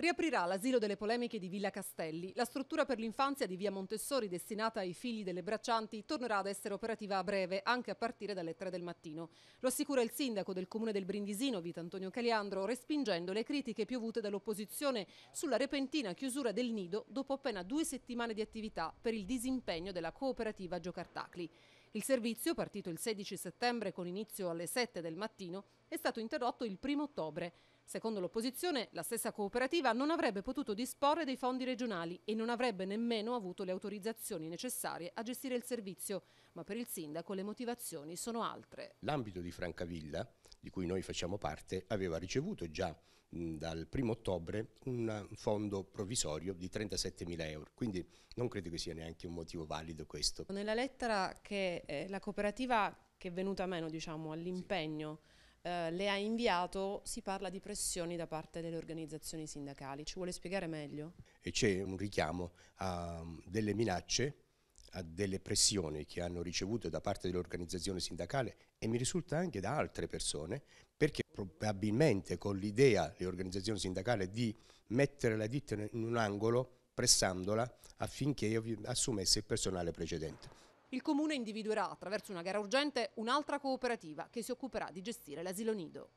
Riaprirà l'asilo delle polemiche di Villa Castelli. La struttura per l'infanzia di Via Montessori destinata ai figli delle braccianti tornerà ad essere operativa a breve, anche a partire dalle 3 del mattino. Lo assicura il sindaco del comune del Brindisino, Antonio Caliandro, respingendo le critiche piovute dall'opposizione sulla repentina chiusura del nido dopo appena due settimane di attività per il disimpegno della cooperativa Giocartacli. Il servizio, partito il 16 settembre con inizio alle 7 del mattino, è stato interrotto il 1 ottobre. Secondo l'opposizione, la stessa cooperativa non avrebbe potuto disporre dei fondi regionali e non avrebbe nemmeno avuto le autorizzazioni necessarie a gestire il servizio, ma per il sindaco le motivazioni sono altre. L'ambito di Francavilla, di cui noi facciamo parte, aveva ricevuto già dal 1 ottobre un fondo provvisorio di 37 mila euro, quindi non credo che sia neanche un motivo valido questo. Nella lettera che eh, la cooperativa che è venuta meno diciamo, all'impegno sì. eh, le ha inviato si parla di pressioni da parte delle organizzazioni sindacali, ci vuole spiegare meglio? E c'è un richiamo a mm, delle minacce a delle pressioni che hanno ricevuto da parte dell'organizzazione sindacale e mi risulta anche da altre persone perché probabilmente con l'idea, le organizzazioni sindacali, di mettere la ditta in un angolo, pressandola affinché assumesse il personale precedente. Il Comune individuerà attraverso una gara urgente un'altra cooperativa che si occuperà di gestire l'asilo nido.